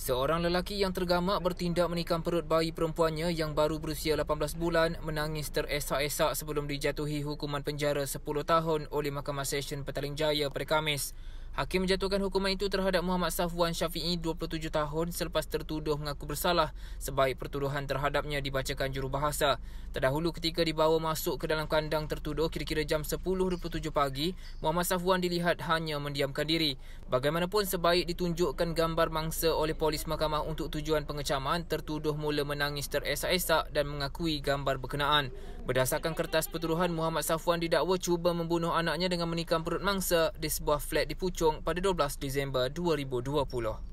Seorang lelaki yang tergamak bertindak menikam perut bayi perempuannya yang baru berusia 18 bulan menangis teresak-esak sebelum dijatuhi hukuman penjara 10 tahun oleh Mahkamah Session Petaling Jaya pada Khamis. Hakim menjatuhkan hukuman itu terhadap Muhammad Safwan Syafi'i 27 tahun selepas tertuduh mengaku bersalah sebaik pertuduhan terhadapnya dibacakan jurubahasa. Terdahulu ketika dibawa masuk ke dalam kandang tertuduh kira-kira jam 10.27 pagi, Muhammad Safwan dilihat hanya mendiamkan diri. Bagaimanapun sebaik ditunjukkan gambar mangsa oleh polis mahkamah untuk tujuan pengecaman, tertuduh mula menangis teresak-esak dan mengakui gambar berkenaan. Berdasarkan kertas pertuduhan, Muhammad Safwan didakwa cuba membunuh anaknya dengan menikam perut mangsa di sebuah flat di Pucuk berlangsung pada 12 Disember 2020.